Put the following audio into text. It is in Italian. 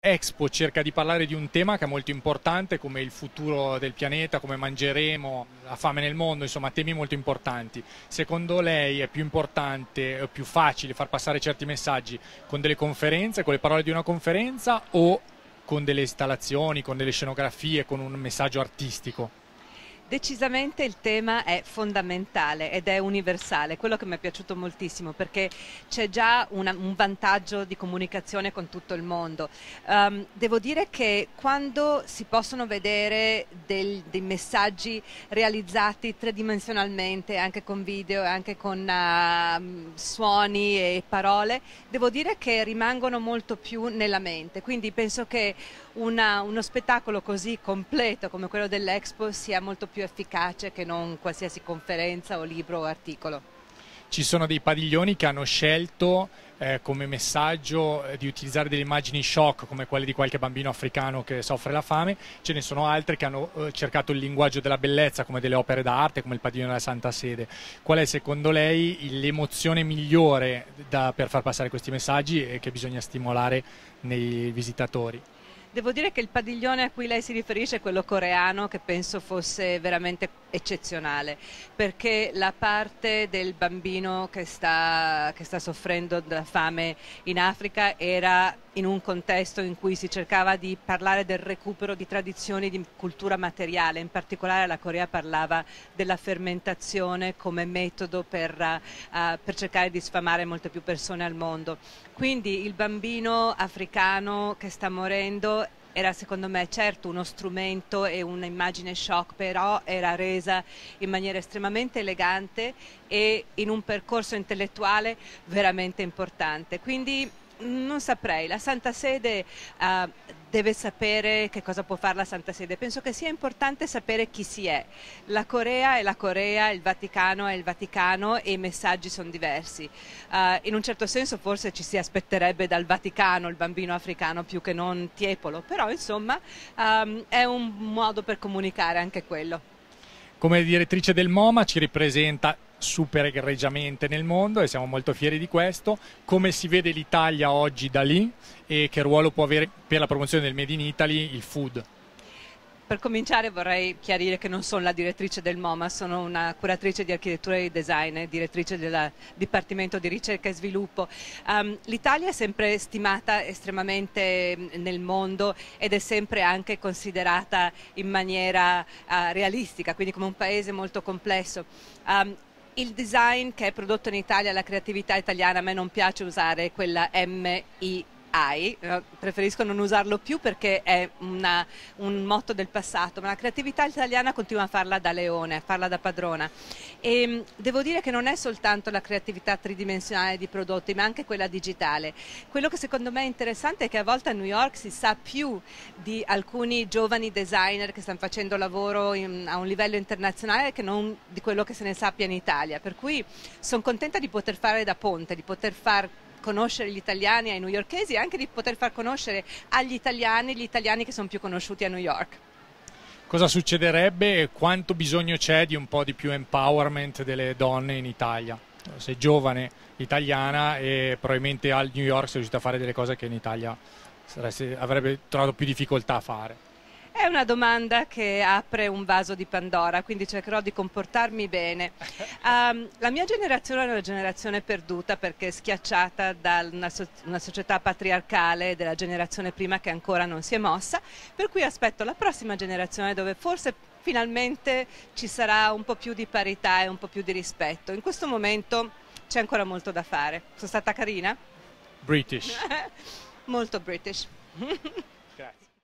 Expo cerca di parlare di un tema che è molto importante come il futuro del pianeta, come mangeremo, la fame nel mondo, insomma temi molto importanti. Secondo lei è più importante, è più facile far passare certi messaggi con delle conferenze, con le parole di una conferenza o con delle installazioni, con delle scenografie, con un messaggio artistico? Decisamente il tema è fondamentale ed è universale, quello che mi è piaciuto moltissimo perché c'è già una, un vantaggio di comunicazione con tutto il mondo. Um, devo dire che quando si possono vedere del, dei messaggi realizzati tridimensionalmente, anche con video, anche con uh, suoni e parole, devo dire che rimangono molto più nella mente. Quindi penso che una, uno spettacolo così completo come quello dell'Expo sia molto più più efficace che non qualsiasi conferenza o libro o articolo ci sono dei padiglioni che hanno scelto eh, come messaggio eh, di utilizzare delle immagini shock come quelle di qualche bambino africano che soffre la fame, ce ne sono altre che hanno eh, cercato il linguaggio della bellezza come delle opere d'arte, come il padiglione della Santa Sede. Qual è secondo lei l'emozione migliore da, per far passare questi messaggi e che bisogna stimolare nei visitatori? Devo dire che il padiglione a cui lei si riferisce è quello coreano, che penso fosse veramente eccezionale perché la parte del bambino che sta, che sta, soffrendo da fame in Africa era in un contesto in cui si cercava di parlare del recupero di tradizioni di cultura materiale, in particolare la Corea parlava della fermentazione come metodo per, uh, per cercare di sfamare molte più persone al mondo. Quindi il bambino africano che sta morendo era secondo me certo uno strumento e un'immagine shock, però era resa in maniera estremamente elegante e in un percorso intellettuale veramente importante. Quindi non saprei, la Santa Sede uh, deve sapere che cosa può fare la Santa Sede, penso che sia importante sapere chi si è. La Corea è la Corea, il Vaticano è il Vaticano e i messaggi sono diversi. Uh, in un certo senso forse ci si aspetterebbe dal Vaticano il bambino africano più che non Tiepolo, però insomma um, è un modo per comunicare anche quello come direttrice del MoMA ci ripresenta super egregiamente nel mondo e siamo molto fieri di questo, come si vede l'Italia oggi da lì e che ruolo può avere per la promozione del Made in Italy il food. Per cominciare vorrei chiarire che non sono la direttrice del MoMA, sono una curatrice di architettura e design e direttrice del Dipartimento di ricerca e sviluppo. Um, L'Italia è sempre stimata estremamente mm, nel mondo ed è sempre anche considerata in maniera uh, realistica, quindi come un paese molto complesso. Um, il design che è prodotto in Italia, la creatività italiana, a me non piace usare quella MI hai, eh, preferisco non usarlo più perché è una, un motto del passato, ma la creatività italiana continua a farla da leone, a farla da padrona. E ehm, devo dire che non è soltanto la creatività tridimensionale di prodotti, ma anche quella digitale. Quello che secondo me è interessante è che a volte a New York si sa più di alcuni giovani designer che stanno facendo lavoro in, a un livello internazionale che non di quello che se ne sappia in Italia. Per cui sono contenta di poter fare da ponte, di poter far conoscere gli italiani ai newyorkesi e anche di poter far conoscere agli italiani gli italiani che sono più conosciuti a New York cosa succederebbe e quanto bisogno c'è di un po' di più empowerment delle donne in Italia. Sei giovane, italiana e probabilmente al New York sei riuscita a fare delle cose che in Italia avrebbe trovato più difficoltà a fare. È una domanda che apre un vaso di Pandora, quindi cercherò di comportarmi bene. Um, la mia generazione è una generazione perduta perché schiacciata da una, so una, società patriarcale della generazione prima che ancora non si è mossa, per cui aspetto la prossima generazione dove forse finalmente ci sarà un po' più di parità e un po' più di rispetto. In questo momento c'è ancora molto da fare. Sono stata carina? British. Molto British. Grazie.